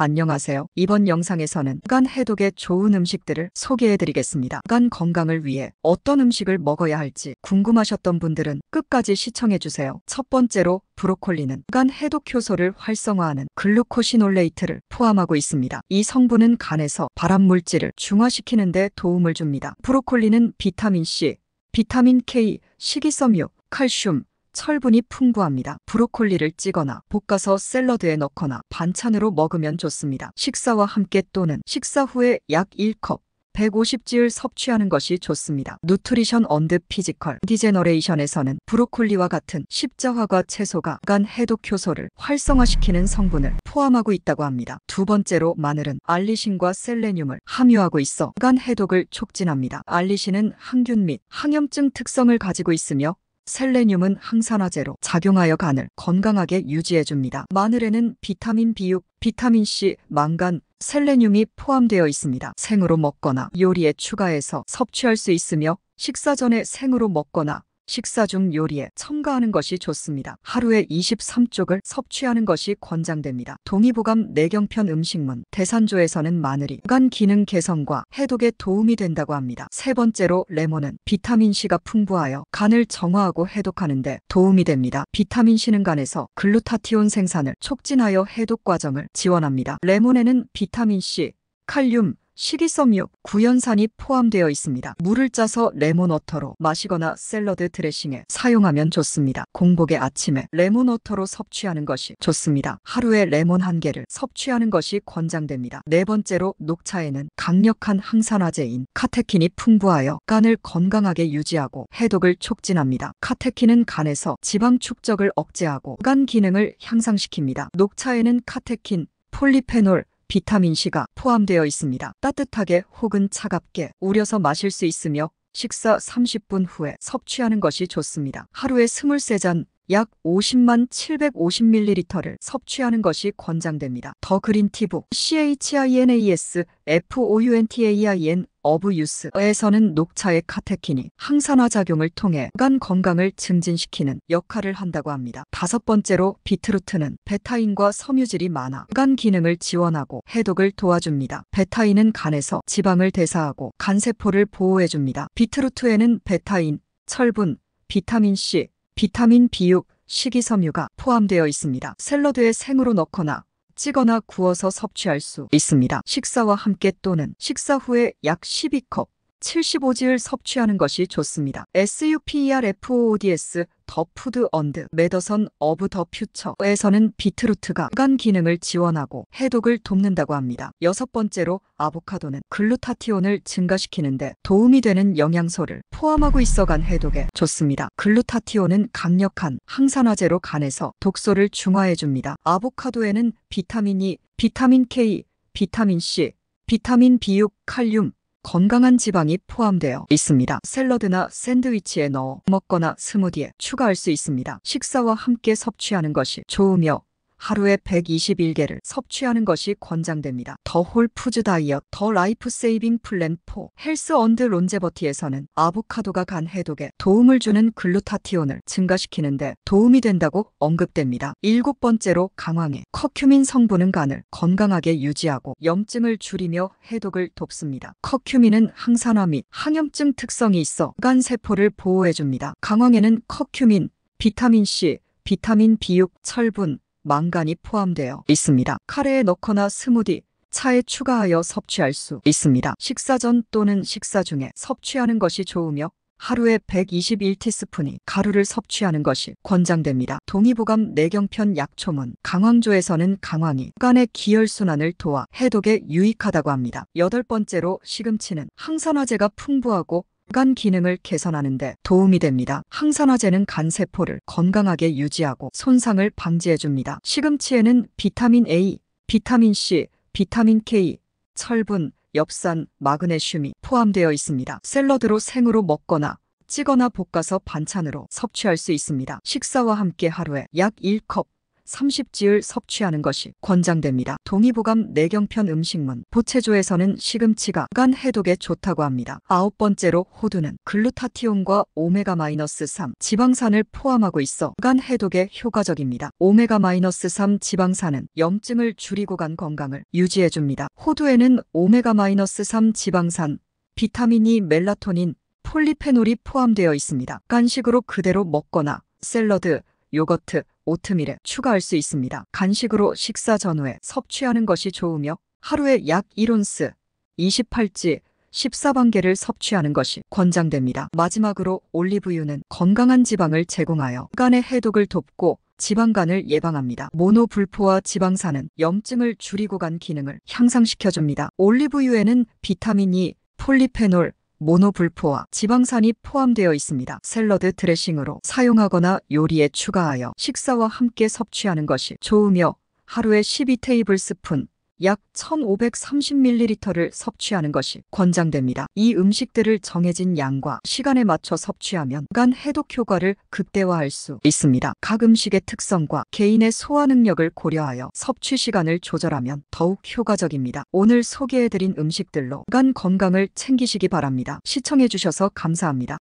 안녕하세요. 이번 영상에서는 간 해독에 좋은 음식들을 소개해드리겠습니다. 간 건강을 위해 어떤 음식을 먹어야 할지 궁금하셨던 분들은 끝까지 시청해주세요. 첫 번째로 브로콜리는 간 해독 효소를 활성화하는 글루코시놀레이트를 포함하고 있습니다. 이 성분은 간에서 발암물질을 중화시키는 데 도움을 줍니다. 브로콜리는 비타민C, 비타민K, 식이섬유, 칼슘, 철분이 풍부합니다. 브로콜리를 찌거나 볶아서 샐러드에 넣거나 반찬으로 먹으면 좋습니다. 식사와 함께 또는 식사 후에 약 1컵 150g을 섭취하는 것이 좋습니다. 누트리션 언드 피지컬 디제너레이션에서는 브로콜리와 같은 십자화과 채소가 간 해독 효소를 활성화시키는 성분을 포함하고 있다고 합니다. 두 번째로 마늘은 알리신과 셀레늄을 함유하고 있어 간 해독을 촉진합니다. 알리신은 항균 및 항염증 특성을 가지고 있으며 셀레늄은 항산화제로 작용하여 간을 건강하게 유지해줍니다. 마늘에는 비타민 B6, 비타민 C, 망간, 셀레늄이 포함되어 있습니다. 생으로 먹거나 요리에 추가해서 섭취할 수 있으며 식사 전에 생으로 먹거나 식사 중 요리에 첨가하는 것이 좋습니다. 하루에 23쪽을 섭취하는 것이 권장됩니다. 동의보감 내경편 음식문 대산조에서는 마늘이 간 기능 개선과 해독에 도움이 된다고 합니다. 세 번째로 레몬은 비타민C가 풍부하여 간을 정화하고 해독하는 데 도움이 됩니다. 비타민C는 간에서 글루타티온 생산을 촉진하여 해독 과정을 지원합니다. 레몬에는 비타민C, 칼륨, 식이섬유, 구연산이 포함되어 있습니다. 물을 짜서 레몬워터로 마시거나 샐러드 드레싱에 사용하면 좋습니다. 공복의 아침에 레몬워터로 섭취하는 것이 좋습니다. 하루에 레몬 한 개를 섭취하는 것이 권장됩니다. 네 번째로 녹차에는 강력한 항산화제인 카테킨이 풍부하여 간을 건강하게 유지하고 해독을 촉진합니다. 카테킨은 간에서 지방 축적을 억제하고 간 기능을 향상시킵니다. 녹차에는 카테킨, 폴리페놀, 비타민C가 포함되어 있습니다. 따뜻하게 혹은 차갑게 우려서 마실 수 있으며 식사 30분 후에 섭취하는 것이 좋습니다. 하루에 23잔 약 50만 750ml를 섭취하는 것이 권장됩니다. 더 그린티북 CHINAS FOUNTAIN 어브 유스에서는 녹차의 카테킨이 항산화 작용을 통해 간 건강을 증진시키는 역할을 한다고 합니다. 다섯 번째로 비트루트는 베타인과 섬유질이 많아 간 기능을 지원하고 해독을 도와줍니다. 베타인은 간에서 지방을 대사하고 간세포를 보호해줍니다. 비트루트에는 베타인, 철분, 비타민C, 비타민 B6, 식이섬유가 포함되어 있습니다. 샐러드에 생으로 넣거나 찌거나 구워서 섭취할 수 있습니다. 식사와 함께 또는 식사 후에 약 12컵 7 5지를 섭취하는 것이 좋습니다. s u p e r f o d s 더 푸드 언드 메더선 어브 더 퓨처에서는 비트루트가 간 기능을 지원하고 해독을 돕는다고 합니다. 여섯 번째로 아보카도는 글루타티온을 증가시키는데 도움이 되는 영양소를 포함하고 있어 간 해독에 좋습니다. 글루타티온은 강력한 항산화제로 간에서 독소를 중화해 줍니다. 아보카도에는 비타민 E, 비타민 K, 비타민 C, 비타민 B6, 칼륨, 건강한 지방이 포함되어 있습니다. 샐러드나 샌드위치에 넣어 먹거나 스무디에 추가할 수 있습니다. 식사와 함께 섭취하는 것이 좋으며 하루에 121개를 섭취하는 것이 권장됩니다. 더 홀푸즈 다이어트, 더 라이프 세이빙 플랜 4, 헬스 언드 론제버티에서는 아보카도가 간 해독에 도움을 주는 글루타티온을 증가시키는데 도움이 된다고 언급됩니다. 일곱 번째로 강황에 커큐민 성분은 간을 건강하게 유지하고 염증을 줄이며 해독을 돕습니다. 커큐민은 항산화 및 항염증 특성이 있어 간 세포를 보호해줍니다. 강황에는 커큐민, 비타민C, 비타민 B6, 철분, 망간이 포함되어 있습니다. 카레에 넣거나 스무디, 차에 추가하여 섭취할 수 있습니다. 식사 전 또는 식사 중에 섭취하는 것이 좋으며 하루에 121티스푼이 가루를 섭취하는 것이 권장됩니다. 동의보감 내경편 약초문 강황조에서는 강황이 간의 기혈순환을 도와 해독에 유익하다고 합니다. 여덟 번째로 시금치는 항산화제가 풍부하고 간 기능을 개선하는데 도움이 됩니다. 항산화제는 간세포를 건강하게 유지하고 손상을 방지해줍니다. 시금치에는 비타민 A, 비타민 C, 비타민 K, 철분, 엽산, 마그네슘이 포함되어 있습니다. 샐러드로 생으로 먹거나 찌거나 볶아서 반찬으로 섭취할 수 있습니다. 식사와 함께 하루에 약 1컵 30지을 섭취하는 것이 권장됩니다. 동의보감 내경편 음식문 보체조에서는 시금치가 간 해독에 좋다고 합니다. 아홉 번째로 호두는 글루타티온과 오메가-3 지방산을 포함하고 있어 간 해독에 효과적입니다. 오메가-3 지방산은 염증을 줄이고 간 건강을 유지해줍니다. 호두에는 오메가-3 지방산, 비타민 E, 멜라토닌, 폴리페놀이 포함되어 있습니다. 간식으로 그대로 먹거나 샐러드, 요거트, 오트밀에 추가할 수 있습니다. 간식으로 식사 전후에 섭취하는 것이 좋으며 하루에 약 1온스 28지 14번개를 섭취하는 것이 권장됩니다. 마지막으로 올리브유는 건강한 지방을 제공하여 간의 해독을 돕고 지방간을 예방합니다. 모노불포와 지방산은 염증을 줄이고 간 기능을 향상시켜줍니다. 올리브유에는 비타민 E, 폴리페놀, 모노불포와 지방산이 포함되어 있습니다. 샐러드 드레싱으로 사용하거나 요리에 추가하여 식사와 함께 섭취하는 것이 좋으며 하루에 12테이블 스푼 약 1530ml를 섭취하는 것이 권장됩니다. 이 음식들을 정해진 양과 시간에 맞춰 섭취하면 간 해독 효과를 극대화할 수 있습니다. 각 음식의 특성과 개인의 소화 능력을 고려하여 섭취 시간을 조절하면 더욱 효과적입니다. 오늘 소개해드린 음식들로 간 건강을 챙기시기 바랍니다. 시청해주셔서 감사합니다.